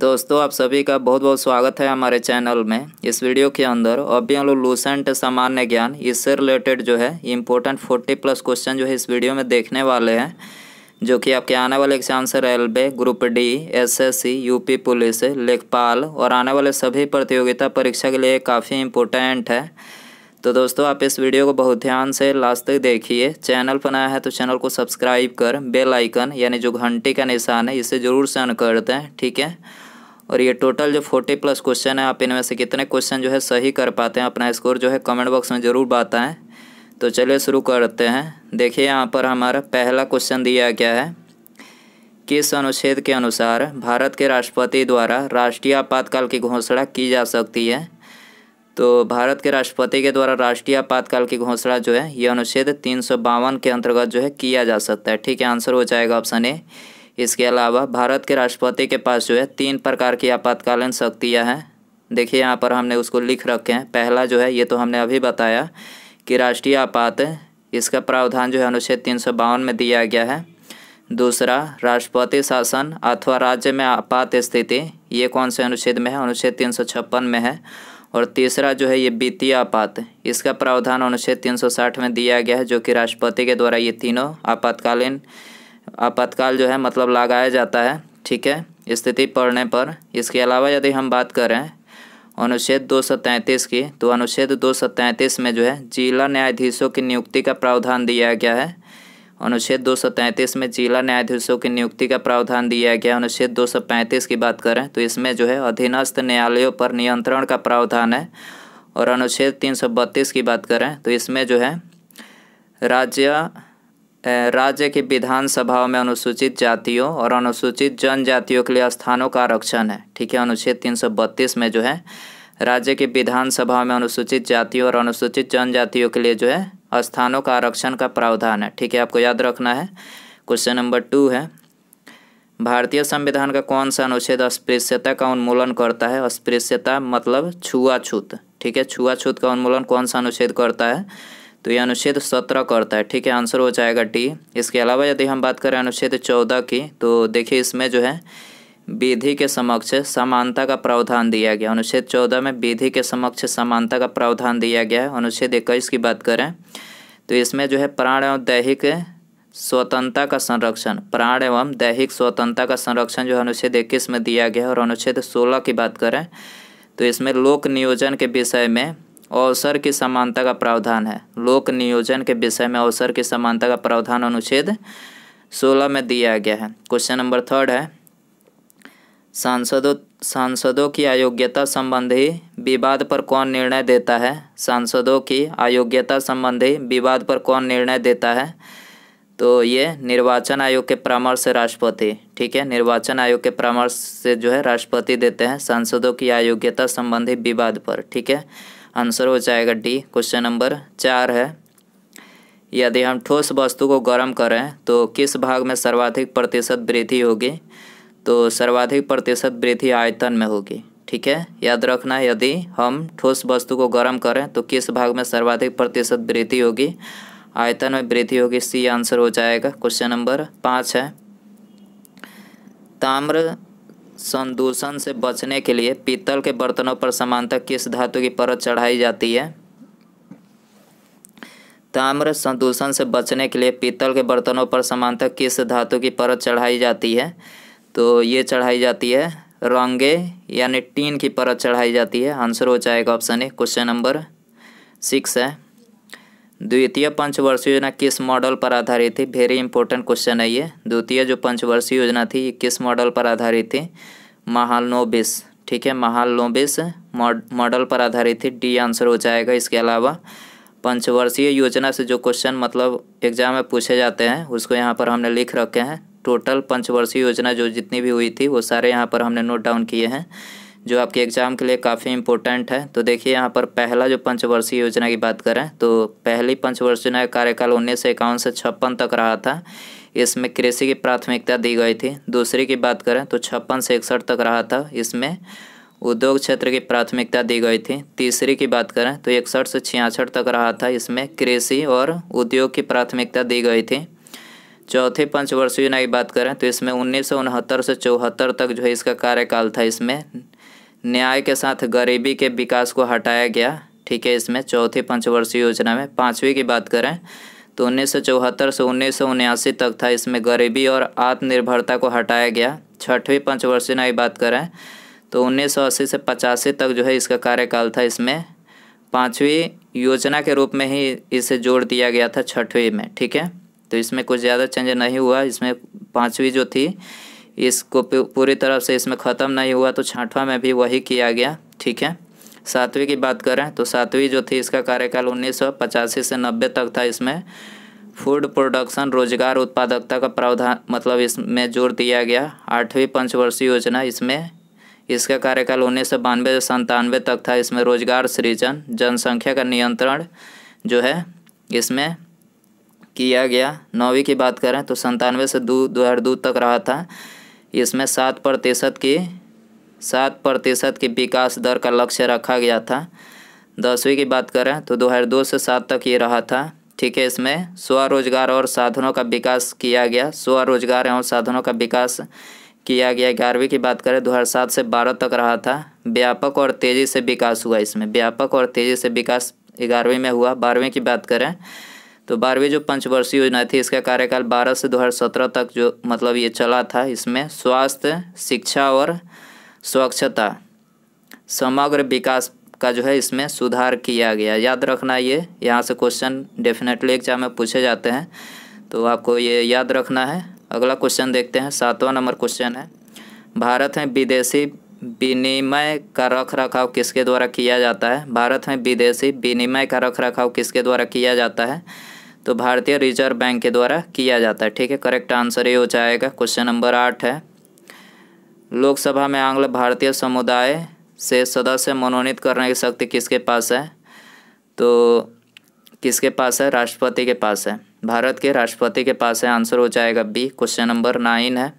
दोस्तों आप सभी का बहुत बहुत स्वागत है हमारे चैनल में इस वीडियो के अंदर अभी हम लोग लूसेंट सामान्य ज्ञान इससे रिलेटेड जो है इम्पोर्टेंट फोर्टी प्लस क्वेश्चन जो है इस वीडियो में देखने वाले हैं जो कि आपके आने वाले एग्जाम से railway group D SSC UP police लेखपाल और आने वाले सभी प्रतियोगिता परीक्षा के लिए काफ़ी इम्पोर्टेंट है तो दोस्तों आप इस वीडियो को बहुत ध्यान से लास्ट तक देखिए चैनल पर नया है तो चैनल को सब्सक्राइब कर बेल आइकन यानी जो घंटी का निशान है इसे ज़रूर से ऑन कर दें ठीक है और ये टोटल जो फोर्टी प्लस क्वेश्चन है आप इनमें से कितने क्वेश्चन जो है सही कर पाते हैं अपना स्कोर जो है कमेंट बॉक्स में ज़रूर बताएँ तो चलिए शुरू करते हैं देखिए यहाँ पर हमारा पहला क्वेश्चन दिया गया है किस अनुच्छेद के अनुसार भारत के राष्ट्रपति द्वारा राष्ट्रीय आपातकाल की घोषणा की जा सकती है तो भारत के राष्ट्रपति के द्वारा राष्ट्रीय आपातकाल की घोषणा जो है ये अनुच्छेद तीन के अंतर्गत जो है किया जा सकता है ठीक है आंसर हो जाएगा ऑप्शन ए इसके अलावा भारत के राष्ट्रपति के पास जो है तीन प्रकार की आपातकालीन शक्तियाँ हैं देखिए यहाँ पर हमने उसको लिख रखे हैं पहला जो है ये तो हमने अभी बताया कि राष्ट्रीय आपात इसका प्रावधान जो है अनुच्छेद तीन सौ बावन में दिया गया है दूसरा राष्ट्रपति शासन अथवा राज्य में आपात स्थिति ये कौन से अनुच्छेद में है अनुच्छेद तीन सौ छप्पन में है और तीसरा जो है ये वित्तीय आपात इसका प्रावधान अनुच्छेद तीन सौ साठ में दिया गया है जो कि राष्ट्रपति के द्वारा ये तीनों आपातकालीन आपातकाल जो है मतलब लगाया जाता है ठीक है स्थिति पड़ने पर इसके अलावा यदि हम बात करें अनुच्छेद दो सौ तैंतीस की तो अनुच्छेद दो सौ तैंतीस में जो है जिला न्यायाधीशों की नियुक्ति का प्रावधान दिया गया है अनुच्छेद दो सौ तैंतीस में जिला न्यायाधीशों की नियुक्ति का प्रावधान दिया गया अनुच्छेद दो सौ पैंतीस की बात करें तो इसमें जो है अधीनस्थ न्यायालयों पर नियंत्रण का प्रावधान है और अनुच्छेद तीन सौ बत्तीस की बात करें तो इसमें जो है राज्य राज्य की विधानसभाओं में अनुसूचित जातियों और अनुसूचित जनजातियों के लिए स्थानों का आरक्षण है ठीक है अनुच्छेद तीन में जो है राज्य की विधानसभा में अनुसूचित जातियों और अनुसूचित जनजातियों के लिए जो है स्थानों का आरक्षण का प्रावधान है ठीक है आपको याद रखना है क्वेश्चन नंबर टू है भारतीय संविधान का कौन सा अनुच्छेद अस्पृश्यता का उन्मूलन करता है अस्पृश्यता मतलब छुआछूत ठीक है छुआछूत का उन्मूलन कौन सा अनुच्छेद करता है तो ये अनुच्छेद सत्रह करता है ठीक है आंसर हो जाएगा डी इसके अलावा यदि हम बात करें अनुच्छेद चौदह की तो देखिए इसमें जो है विधि के समक्ष समानता का प्रावधान दिया गया अनुच्छेद चौदह में विधि के समक्ष समानता का प्रावधान दिया गया है अनुच्छेद इक्कीस की बात करें तो इसमें जो है प्राण एवं दैहिक स्वतंत्रता का संरक्षण प्राण एवं दैहिक स्वतंत्रता का संरक्षण जो अनुच्छेद इक्कीस में दिया गया है और अनुच्छेद सोलह की बात करें तो इसमें लोक नियोजन के विषय में अवसर की समानता का प्रावधान है लोक नियोजन के विषय में अवसर की समानता का प्रावधान अनुच्छेद सोलह में दिया गया है क्वेश्चन नंबर थर्ड है सांसदों सांसदों की अयोग्यता संबंधी विवाद पर कौन निर्णय देता है सांसदों की अयोग्यता संबंधी विवाद पर कौन निर्णय देता है तो ये निर्वाचन आयोग के परामर्श से राष्ट्रपति ठीक है निर्वाचन आयोग के परामर्श से जो है राष्ट्रपति देते हैं सांसदों की अयोग्यता संबंधी विवाद पर ठीक है आंसर हो जाएगा डी क्वेश्चन नंबर चार है यदि हम ठोस वस्तु को गर्म करें तो किस भाग में सर्वाधिक प्रतिशत वृद्धि होगी तो सर्वाधिक प्रतिशत वृद्धि आयतन में होगी ठीक है याद रखना यदि हम ठोस वस्तु को गर्म करें तो किस भाग में सर्वाधिक प्रतिशत वृद्धि होगी आयतन में वृद्धि होगी सी आंसर हो जाएगा क्वेश्चन नंबर पाँच है ताम्र संदूषण से बचने के लिए पीतल के बर्तनों पर समानता किस धातु की परत चढ़ाई जाती है ताम्र संदूषण से बचने के लिए पीतल के बर्तनों पर समानता किस धातु की परत चढ़ाई जाती है तो ये चढ़ाई जाती है रंगे यानी टीन की परत चढ़ाई जाती है आंसर हो जाएगा option A question number six है द्वितीय पंचवर्षीय योजना किस मॉडल पर आधारित थी वेरी इंपॉर्टेंट क्वेश्चन है ये द्वितीय जो पंचवर्षीय योजना थी ये किस मॉडल पर आधारित थी महालनोबिस ठीक है महालनोबिस मॉडल पर आधारित थी डी आंसर हो जाएगा इसके अलावा पंचवर्षीय योजना से जो क्वेश्चन मतलब एग्जाम में पूछे जाते हैं उसको यहाँ पर हमने लिख रखे हैं टोटल पंचवर्षीय योजना जो जितनी भी हुई थी वो सारे यहाँ पर हमने नोट डाउन किए हैं जो आपके एग्ज़ाम के लिए काफ़ी इंपॉर्टेंट है तो देखिए यहाँ पर पहला जो पंचवर्षीय योजना की बात करें तो पहली पंचवर्षीय योजना का कार्यकाल उन्नीस सौ इक्यावन से छप्पन तक रहा था इसमें कृषि की प्राथमिकता दी गई थी दूसरी की बात करें तो छप्पन से इकसठ तक रहा था इसमें उद्योग क्षेत्र की प्राथमिकता दी गई थी तीसरी की बात करें तो इकसठ से छियासठ तक रहा था इसमें कृषि और उद्योग की प्राथमिकता दी गई थी चौथी पंचवर्षीय योजना की बात करें तो इसमें उन्नीस से चौहत्तर तक जो है इसका कार्यकाल था इसमें न्याय के साथ गरीबी के विकास को हटाया गया ठीक है इसमें चौथी पंचवर्षीय योजना में पाँचवीं की बात करें तो उन्नीस सौ चौहत्तर से उन्नीस सौ उन्यासी तक था इसमें गरीबी और आत्मनिर्भरता को हटाया गया छठवीं पंचवर्षीय की बात करें तो 1980 से पचासी तक जो है इसका कार्यकाल था इसमें पाँचवीं योजना के रूप में ही इसे जोड़ दिया गया था छठवीं में ठीक है तो इसमें कुछ ज़्यादा चेंज नहीं हुआ इसमें पाँचवीं जो थी इसको पूरी तरह से इसमें ख़त्म नहीं हुआ तो छठवा में भी वही किया गया ठीक है सातवीं की बात करें तो सातवीं जो थी इसका कार्यकाल उन्नीस से नब्बे तक था इसमें फूड प्रोडक्शन रोजगार उत्पादकता का प्रावधान मतलब इसमें जोर दिया गया आठवीं पंचवर्षीय योजना इसमें इसका कार्यकाल उन्नीस सौ बानवे से संतानवे तक था इसमें रोजगार सृजन जनसंख्या का नियंत्रण जो है इसमें किया गया नौवीं की बात करें तो संतानवे से दो दो हज़ार दो तक रहा था इसमें सात प्रतिशत की सात प्रतिशत की विकास दर का लक्ष्य रखा गया था दसवीं की बात करें तो दो हज़ार दो से सात तक ये रहा था ठीक है इसमें स्वरोजगार और साधनों का विकास किया गया स्वरोजगार एवं साधनों का विकास किया गया ग्यारहवीं की बात करें दो हज़ार सात से बारह तक रहा था व्यापक और तेज़ी से विकास हुआ इसमें व्यापक और तेज़ी से विकास ग्यारहवीं में हुआ बारहवीं की बात करें तो बारहवीं जो पंचवर्षीय योजना थी इसका कार्यकाल 12 से 2017 तक जो मतलब ये चला था इसमें स्वास्थ्य शिक्षा और स्वच्छता समग्र विकास का जो है इसमें सुधार किया गया याद रखना ये यहाँ से क्वेश्चन डेफिनेटली एग्जाम में पूछे जाते हैं तो आपको ये याद रखना है अगला क्वेश्चन देखते हैं सातवां नंबर क्वेश्चन है भारत में विदेशी विनिमय का रख रखाव किसके द्वारा किया जाता है भारत में विदेशी विनिमय का रख रखाव किसके द्वारा किया जाता है तो भारतीय रिजर्व बैंक के द्वारा किया जाता है ठीक है करेक्ट आंसर ये हो जाएगा क्वेश्चन नंबर आठ है लोकसभा में आंग्ल भारतीय समुदाय से सदस्य मनोनीत करने की शक्ति किसके पास है तो किसके पास है राष्ट्रपति के पास है भारत के राष्ट्रपति के पास है आंसर हो जाएगा बी क्वेश्चन नंबर नाइन है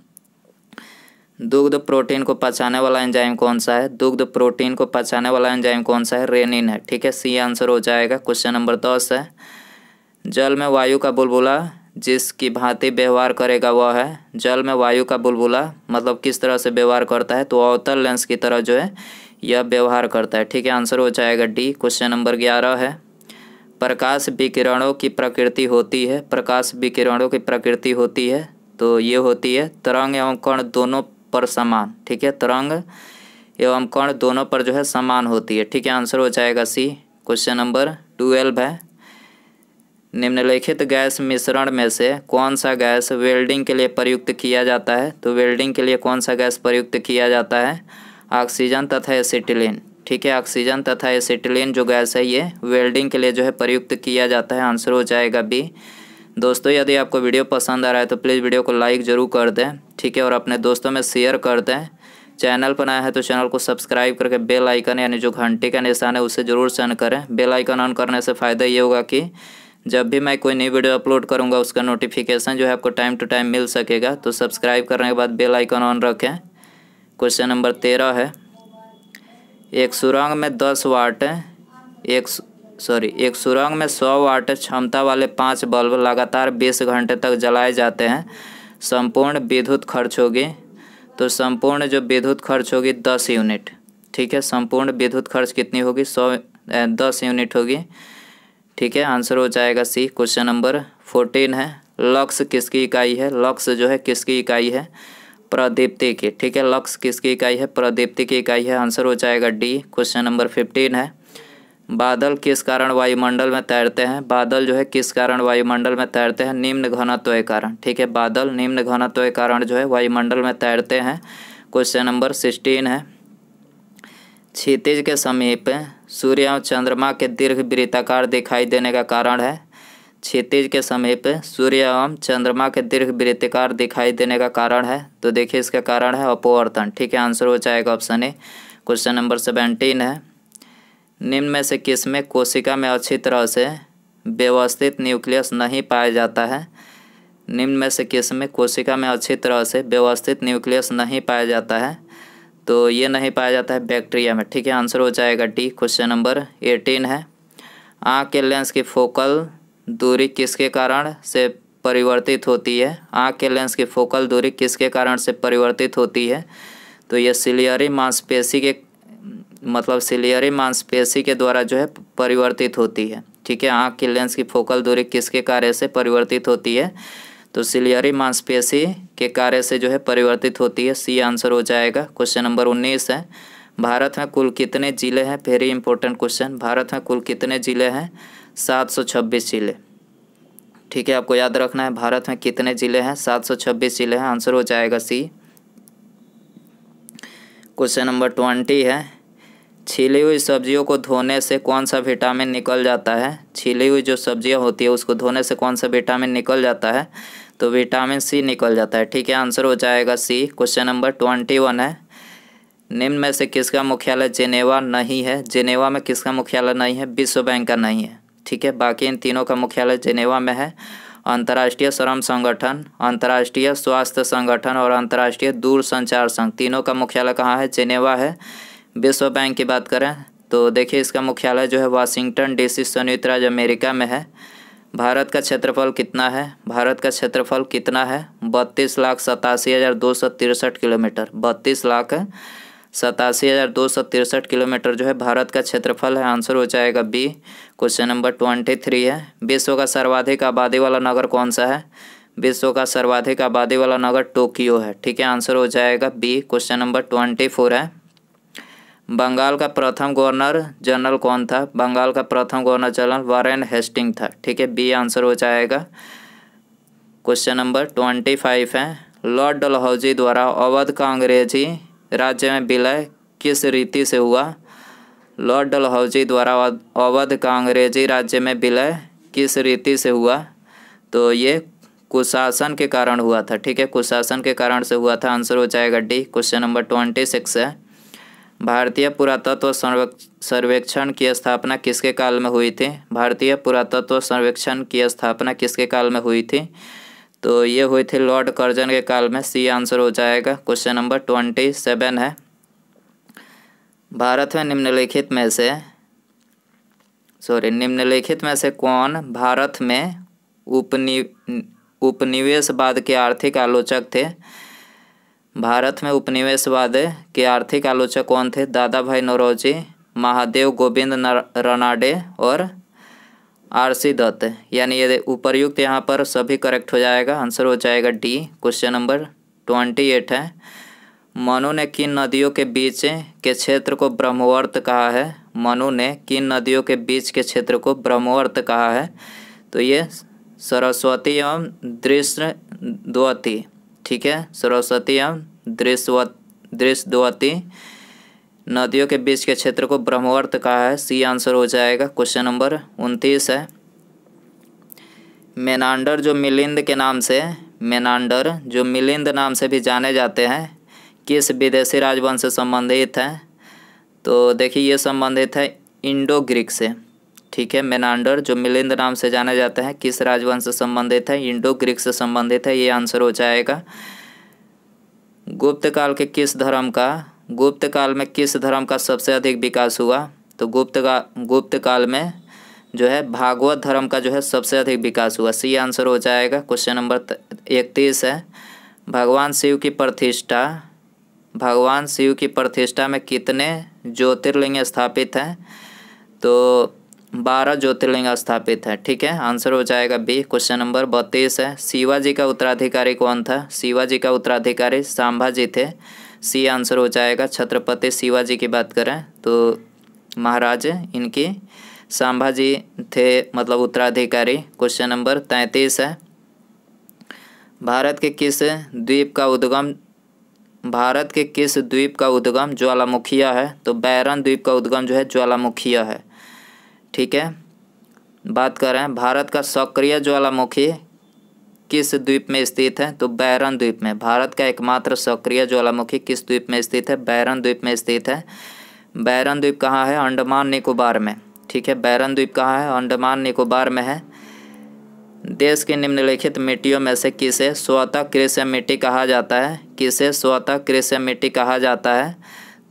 दुग्ध प्रोटीन को पचाने वाला एंजाइम कौन सा है दुग्ध प्रोटीन को पचाने वाला एंजाइम कौन सा है रेनिन है ठीक है सी आंसर हो जाएगा क्वेश्चन नंबर दस है जल में वायु का बुलबुला जिसकी भांति व्यवहार करेगा वह है जल में वायु का बुलबुला मतलब किस तरह से व्यवहार करता है तो अवतल लेंस की तरह जो है यह व्यवहार करता है ठीक है आंसर हो जाएगा डी क्वेश्चन नंबर ग्यारह है प्रकाश विकिरणों की प्रकृति होती है प्रकाश विकिरणों की प्रकृति होती है तो ये होती है तरंग एवं कण दोनों पर समान ठीक है तरंग एवं कण दोनों पर जो है समान होती है ठीक है आंसर हो जाएगा सी क्वेश्चन नंबर ट्वेल्व है निम्नलिखित गैस मिश्रण में से कौन सा गैस वेल्डिंग के लिए प्रयुक्त किया जाता है तो वेल्डिंग के लिए कौन सा गैस प्रयुक्त किया जाता है ऑक्सीजन तथा एसिटिलीन ठीक है ऑक्सीजन तथा एसिटिलीन जो गैस है ये वेल्डिंग के लिए जो है प्रयुक्त किया जाता है आंसर हो जाएगा बी दोस्तों यदि आपको वीडियो पसंद आ रहा है तो प्लीज़ वीडियो को लाइक ज़रूर कर दें ठीक है और अपने दोस्तों में शेयर कर दें चैनल पर आया है तो चैनल को सब्सक्राइब करके बेल आइकन यानी जो घंटी का निशान है उसे ज़रूर सेंड करें बेल आइकन ऑन करने से फ़ायदा ये होगा कि जब भी मैं कोई नई वीडियो अपलोड करूँगा उसका नोटिफिकेशन जो है आपको टाइम टू टाइम मिल सकेगा तो सब्सक्राइब करने के बाद बेल आइकन ऑन रखें क्वेश्चन नंबर तेरह है एक सुरंग में दस वाट एक सॉरी एक सुरंग में सौ वाट क्षमता वाले पाँच बल्ब लगातार बीस घंटे तक जलाए जाते हैं संपूर्ण विद्युत खर्च होगी तो संपूर्ण जो विद्युत खर्च होगी दस यूनिट ठीक है संपूर्ण विद्युत खर्च कितनी होगी सौ दस यूनिट होगी ठीक है आंसर हो जाएगा सी क्वेश्चन नंबर फोर्टीन है लक्स किसकी इकाई है लक्स जो है किसकी इकाई है प्रदीप्ति की ठीक है लक्स किसकी इकाई है प्रदीप्ति की इकाई है आंसर हो जाएगा डी क्वेश्चन नंबर फिफ्टीन है बादल किस कारण वायुमंडल में तैरते हैं बादल जो है किस कारण वायुमंडल में तैरते हैं निम्न घनत्व के कारण ठीक है बादल निम्न घनत्व के कारण जो है वायुमंडल में तैरते हैं क्वेश्चन नंबर सिक्सटीन है क्षितिज के समीप सूर्य और चंद्रमा के दीर्घ वृत्ताकार दिखाई देने का कारण है क्षितिज के समीप सूर्य एवं चंद्रमा के दीर्घ वृत्ताकार दिखाई देने का कारण है तो देखिए इसका कारण है अपोवर्तन ठीक है आंसर हो जाएगा option A question number seventeen है निम्न में से किस में कोशिका में अच्छी तरह से व्यवस्थित न्यूक्लियस नहीं पाया जाता है निम्न में से किस में कोशिका में अच्छी तरह से व्यवस्थित न्यूक्लियस नहीं पाया जाता है तो ये नहीं पाया जाता है बैक्टीरिया में ठीक है आंसर हो जाएगा डी क्वेश्चन नंबर एटीन है आँख के लेंस की फोकल दूरी किसके कारण से परिवर्तित होती है आँख के लेंस की फोकल दूरी किसके कारण से परिवर्तित होती है तो यह सिलियरी मांसपेशी के मतलब सिलियरी मांसपेशी के द्वारा जो है परिवर्तित होती है ठीक है आँख की लेंस की फोकल दूरी किसके कार्य से परिवर्तित होती है तो सिलियरी मांसपेशी के कार्य से जो है परिवर्तित होती है सी आंसर हो जाएगा क्वेश्चन नंबर उन्नीस है भारत में कुल कितने ज़िले हैं वेरी इंपॉर्टेंट क्वेश्चन भारत में कुल कितने ज़िले हैं सात सौ छब्बीस ज़िले ठीक है आपको याद रखना है भारत में कितने ज़िले हैं सात सौ छब्बीस ज़िले हैं आंसर हो जाएगा सी क्वेश्चन नंबर ट्वेंटी है छिली हुई सब्जियों को धोने से कौन सा विटामिन निकल जाता है छिली हुई जो सब्जियां होती है उसको धोने से कौन सा विटामिन निकल जाता है तो विटामिन सी निकल जाता है ठीक है आंसर हो जाएगा C question number twenty one है निम्न में से किसका मुख्यालय जिनेवा नहीं है जिनेवा में किसका मुख्यालय नहीं है विश्व बैंक का नहीं है ठीक है बाकी इन तीनों का मुख्यालय जिनेवा में है अंतर्राष्ट्रीय श्रम संगठन अंतर्राष्ट्रीय स्वास्थ्य संगठन और अंतर्राष्ट्रीय दूरसंचार संघ तीनों का मुख्यालय कहाँ है जिनेवा है विश्व बैंक की बात करें तो देखिए इसका मुख्यालय जो है वाशिंगटन डीसी संयुक्त राज्य अमेरिका में है भारत का क्षेत्रफल कितना है भारत का क्षेत्रफल कितना है बत्तीस लाख सतासी हज़ार दो सौ तिरसठ किलोमीटर बत्तीस लाख सतासी हज़ार दो सौ तिरसठ किलोमीटर जो है भारत का क्षेत्रफल है आंसर हो जाएगा B question number twenty three है विश्व का सर्वाधिक आबादी वाला नगर कौन सा है विश्व का सर्वाधिक आबादी वाला नगर टोक्यो है ठीक है आंसर हो जाएगा B question number twenty four है बंगाल का प्रथम गवर्नर जनरल कौन था बंगाल का प्रथम गवर्नर जनरल वारेन हेस्टिंग था ठीक है बी आंसर हो जाएगा क्वेश्चन नंबर ट्वेंटी फाइव है लॉर्ड डलहौजी द्वारा अवध का अंग्रेजी राज्य में विलय किस रीति से हुआ लॉर्ड डलहौजी द्वारा अवध का अंग्रेजी राज्य में विलय किस रीति से हुआ तो ये कुशासन के कारण हुआ था ठीक है कुशासन के कारण से हुआ था आंसर हो जाएगा D question number twenty six है भारतीय पुरातत्व सर्वेक्षण की स्थापना किसके काल में हुई थी भारतीय पुरातत्व सर्वेक्षण की स्थापना किसके काल में हुई थी तो ये हुई थी लॉर्ड कर्जन के काल में सी आंसर हो जाएगा क्वेश्चन नंबर ट्वेंटी सेवन है भारत में निम्नलिखित में से सॉरी निम्नलिखित में से कौन भारत में उपनि उपनिवेशवाद के आर्थिक आलोचक थे भारत में उपनिवेशवाद के आर्थिक आलोचक कौन थे दादा भाई नौरोजी महादेव गोविंद रनाडे और आर सी दत्त यानी ये उपरयुक्त यहाँ पर सभी करेक्ट हो जाएगा आंसर हो जाएगा D question number twenty eight है मनु ने किन नदियों के बीच के क्षेत्र को ब्रह्मवर्त कहा है मनु ने किन नदियों के बीच के क्षेत्र को ब्रह्मवर्त कहा है तो ये सरस्वती एवं दृश्य द्वती ठीक है सरस्वती एवं दृश्य दृश्यवती नदियों के बीच के क्षेत्र को ब्रह्मवर्त कहा है सी आंसर हो जाएगा क्वेश्चन नंबर उनतीस है मेनांडर जो मिलिंद के नाम से मेनांडर जो मिलिंद नाम से भी जाने जाते हैं किस विदेशी राजवंश से संबंधित हैं तो देखिए ये संबंधित है इंडो ग्रीक से ठीक है मेनांडर जो मिलिंद नाम से जाना जाता है किस राजवंश से संबंधित है इंडो ग्रीक से संबंधित है ये आंसर हो जाएगा गुप्त काल के किस धर्म का गुप्त काल में किस धर्म का सबसे अधिक विकास हुआ तो गुप्त का गुप्त काल में जो है भागवत धर्म का जो है सबसे अधिक विकास हुआ सी आंसर हो जाएगा क्वेश्चन नंबर इकतीस है भगवान शिव की प्रतिष्ठा भगवान शिव की प्रतिष्ठा में कितने ज्योतिर्लिंग स्थापित हैं तो बारह ज्योतिर्लिंग स्थापित है ठीक है आंसर हो जाएगा बी क्वेश्चन नंबर बत्तीस है शिवाजी का उत्तराधिकारी कौन था शिवाजी का उत्तराधिकारी सांभाजी थे सी आंसर हो जाएगा छत्रपति शिवाजी की बात करें तो महाराज इनकी सांभाजी थे मतलब उत्तराधिकारी क्वेश्चन नंबर तैंतीस है भारत के किस द्वीप का उद्गम भारत के किस द्वीप का उद्गम ज्वालामुखिया है तो बैरन द्वीप का उद्गम जो है ज्वालामुखिया है ठीक है बात कर रहे हैं भारत का सक्रिय ज्वालामुखी किस द्वीप में स्थित है तो बैरन द्वीप में भारत का एकमात्र सक्रिय ज्वालामुखी किस द्वीप में स्थित है बैरन द्वीप में स्थित है बैरन द्वीप कहाँ है अंडमान निकोबार में ठीक है बैरन द्वीप कहाँ है अंडमान निकोबार में है देश के निम्नलिखित मिट्टियों में से किसे स्वतः कृषि मिट्टी कहा जाता है किसे स्वतः कृषि मिट्टी कहा जाता है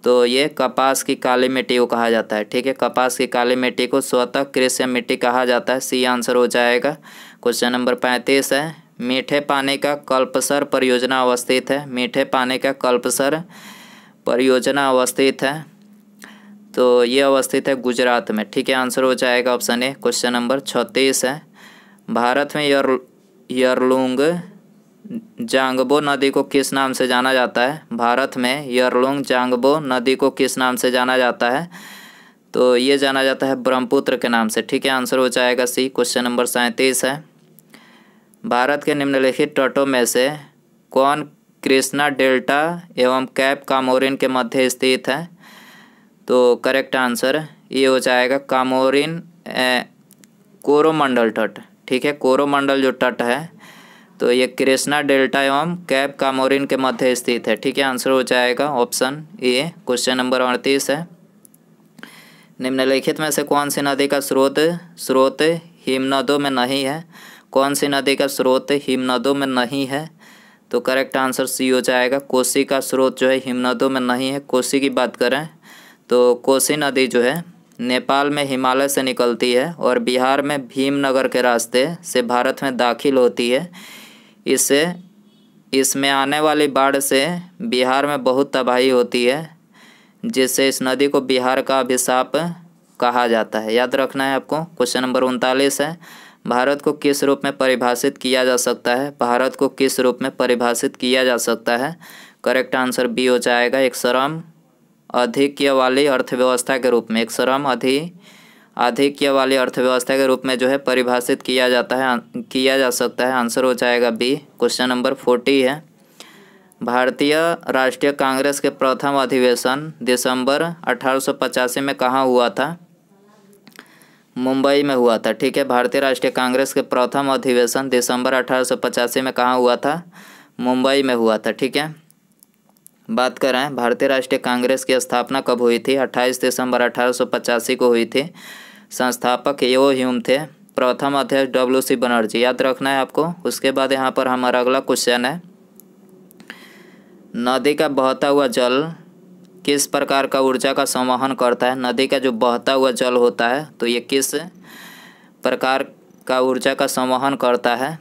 तो ये कपास की काली मिट्टी को कहा जाता है ठीक है कपास की काली मिट्टी को स्वतः कृषि मिट्टी कहा जाता है सी आंसर हो जाएगा क्वेश्चन नंबर पैंतीस है मीठे पानी का कल्पसर परियोजना अवस्थित है मीठे पानी का कल्पसर परियोजना अवस्थित है तो ये अवस्थित है गुजरात में ठीक है आंसर हो जाएगा ऑप्शन ए क्वेश्चन नंबर छत्तीस है भारत में यर यरलुंग जांगबो नदी को किस नाम से जाना जाता है भारत में यरलुंग जांगबो नदी को किस नाम से जाना जाता है तो ये जाना जाता है ब्रह्मपुत्र के नाम से ठीक है आंसर हो जाएगा सी क्वेश्चन नंबर सैंतीस है भारत के निम्नलिखित तटों में से कौन कृष्णा डेल्टा एवं कैप कामोरिन के मध्य स्थित है तो करेक्ट आंसर ये हो जाएगा कामोरिन कोरोमंडल तट ठीक है कोरोमंडल जो तट है तो ये कृष्णा डेल्टा एवं कैप कामोरिन के मध्य स्थित है ठीक है आंसर हो जाएगा ऑप्शन ए क्वेश्चन नंबर अड़तीस है निम्नलिखित में से कौन सी नदी का स्रोत स्रोत हिमनदों में नहीं है कौन सी नदी का स्रोत हिमनदों में नहीं है तो करेक्ट आंसर सी हो जाएगा कोसी का स्रोत जो है हिमनदों में नहीं है कोसी की बात करें तो कोसी नदी जो है नेपाल में हिमालय से निकलती है और बिहार में भीमनगर के रास्ते से भारत में दाखिल होती है इससे इसमें आने वाली बाढ़ से बिहार में बहुत तबाही होती है जिससे इस नदी को बिहार का अभिशाप कहा जाता है याद रखना है आपको क्वेश्चन नंबर उनतालीस है भारत को किस रूप में परिभाषित किया जा सकता है भारत को किस रूप में परिभाषित किया जा सकता है करेक्ट आंसर बी हो जाएगा एक श्रम अधिक्य वाली अर्थव्यवस्था के रूप में एक श्रम अधिक आधिक्य वाली अर्थव्यवस्था के रूप में जो है परिभाषित किया जाता है किया जा सकता है आंसर हो जाएगा बी क्वेश्चन नंबर फोर्टी है भारतीय राष्ट्रीय कांग्रेस के प्रथम अधिवेशन दिसंबर अठारह में कहाँ हुआ था मुंबई में हुआ था ठीक है भारतीय राष्ट्रीय कांग्रेस के प्रथम अधिवेशन दिसंबर अठारह में कहाँ हुआ था मुंबई में हुआ था ठीक है बात कर रहे हैं भारतीय राष्ट्रीय कांग्रेस की स्थापना कब हुई थी 28 दिसंबर अठारह को हुई थी संस्थापक यो ह्यूम थे प्रथम अध्यक्ष डब्ल्यू सी बनर्जी याद रखना है आपको उसके बाद यहाँ पर हमारा अगला क्वेश्चन है नदी का बहता हुआ जल किस प्रकार का ऊर्जा का संवहन करता है नदी का जो बहता हुआ जल होता है तो ये किस प्रकार का ऊर्जा का संवहन करता है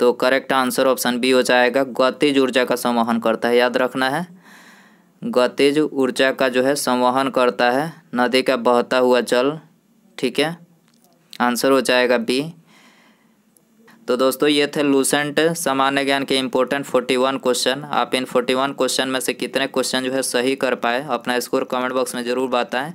तो करेक्ट आंसर ऑप्शन बी हो जाएगा गतिज ऊर्जा का संवहन करता है याद रखना है गतिज ऊर्जा का जो है संवहन करता है नदी का बहता हुआ जल ठीक है आंसर हो जाएगा बी तो दोस्तों ये थे लूसेंट सामान्य ज्ञान के इम्पोर्टेंट फोर्टी वन क्वेश्चन आप इन फोर्टी वन क्वेश्चन में से कितने क्वेश्चन जो है सही कर पाए अपना स्कोर कमेंट बॉक्स में ज़रूर बताएं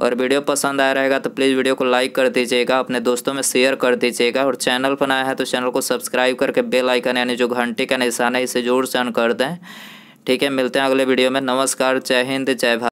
और वीडियो पसंद आया रहेगा तो प्लीज़ वीडियो को लाइक कर दीजिएगा अपने दोस्तों में शेयर कर दीजिएगा और चैनल पर नया है तो चैनल को सब्सक्राइब करके बेल आइकन यानी जो घंटे का निशान है इसे जोर से ऑन कर दें ठीक है मिलते हैं अगले वीडियो में नमस्कार जय हिंद जय भारत